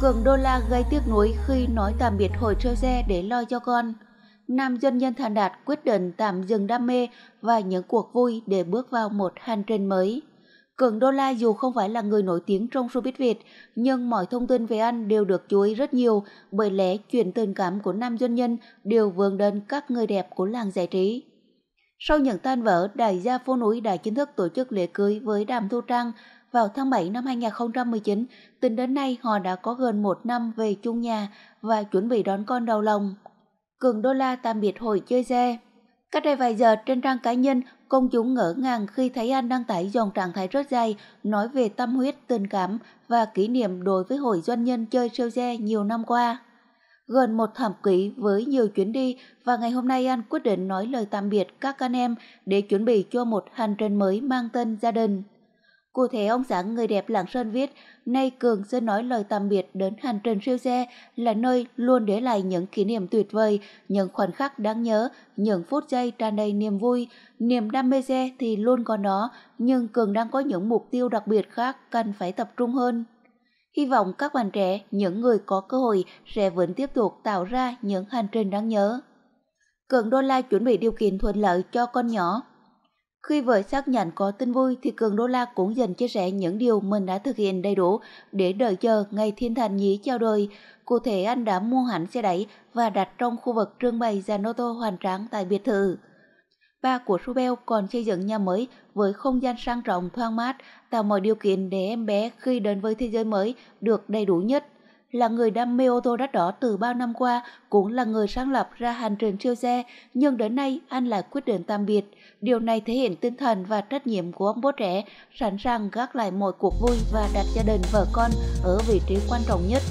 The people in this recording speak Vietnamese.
Cường đô la gây tiếc nuối khi nói tạm biệt hồi treo xe để lo cho con. Nam doanh nhân Thành Đạt quyết định tạm dừng đam mê và những cuộc vui để bước vào một hành trình mới. Cường Đô La dù không phải là người nổi tiếng trong showbiz Việt, nhưng mọi thông tin về anh đều được chú ý rất nhiều bởi lẽ chuyện tình cảm của nam doanh nhân đều vương đến các người đẹp của làng giải trí. Sau những tan vỡ, đại gia phố núi đã chính thức tổ chức lễ cưới với Đàm Thu Trang vào tháng 7 năm 2019, tính đến nay họ đã có gần một năm về chung nhà và chuẩn bị đón con đầu lòng. Cường Đô La tạm biệt hồi chơi xe. Cách đây vài giờ trên trang cá nhân, công chúng ngỡ ngàng khi thấy anh đăng tải dòng trạng thái rất dài nói về tâm huyết, tình cảm và kỷ niệm đối với hội doanh nhân chơi siêu xe nhiều năm qua. Gần một thảm kỷ với nhiều chuyến đi và ngày hôm nay anh quyết định nói lời tạm biệt các anh em để chuẩn bị cho một hành trình mới mang tên gia đình. Cụ thể ông giảng người đẹp Lạng Sơn viết, nay Cường sẽ nói lời tạm biệt đến hành trình Siêu Xe là nơi luôn để lại những kỷ niệm tuyệt vời, những khoảnh khắc đáng nhớ, những phút giây tràn đầy niềm vui. Niềm đam mê xe thì luôn có nó, nhưng Cường đang có những mục tiêu đặc biệt khác cần phải tập trung hơn. Hy vọng các bạn trẻ, những người có cơ hội sẽ vẫn tiếp tục tạo ra những hành trình đáng nhớ. Cường Đô La chuẩn bị điều kiện thuận lợi cho con nhỏ khi vừa xác nhận có tin vui thì Cường Đô La cũng dần chia sẻ những điều mình đã thực hiện đầy đủ để đợi chờ ngày thiên thần nhí chào đời. Cụ thể anh đã mua hẳn xe đẩy và đặt trong khu vực trưng bày dàn ô tô hoàn tráng tại biệt thự. Ba của Rubel còn xây dựng nhà mới với không gian sang trọng thoáng mát, tạo mọi điều kiện để em bé khi đến với thế giới mới được đầy đủ nhất là người đam mê ô tô đắt đỏ từ bao năm qua, cũng là người sáng lập ra hành trình siêu xe, nhưng đến nay anh lại quyết định tạm biệt. Điều này thể hiện tinh thần và trách nhiệm của ông bố trẻ, sẵn sàng gác lại mọi cuộc vui và đặt gia đình vợ con ở vị trí quan trọng nhất.